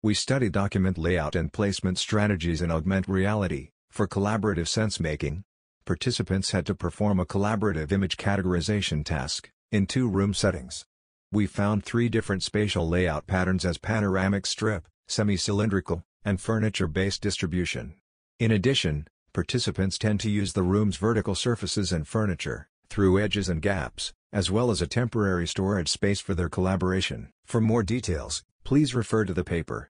We study document layout and placement strategies in augmented reality, for collaborative sense-making. Participants had to perform a collaborative image categorization task, in two room settings. We found three different spatial layout patterns as panoramic strip, semi-cylindrical, and furniture-based distribution. In addition, participants tend to use the room's vertical surfaces and furniture, through edges and gaps, as well as a temporary storage space for their collaboration. For more details, please refer to the paper.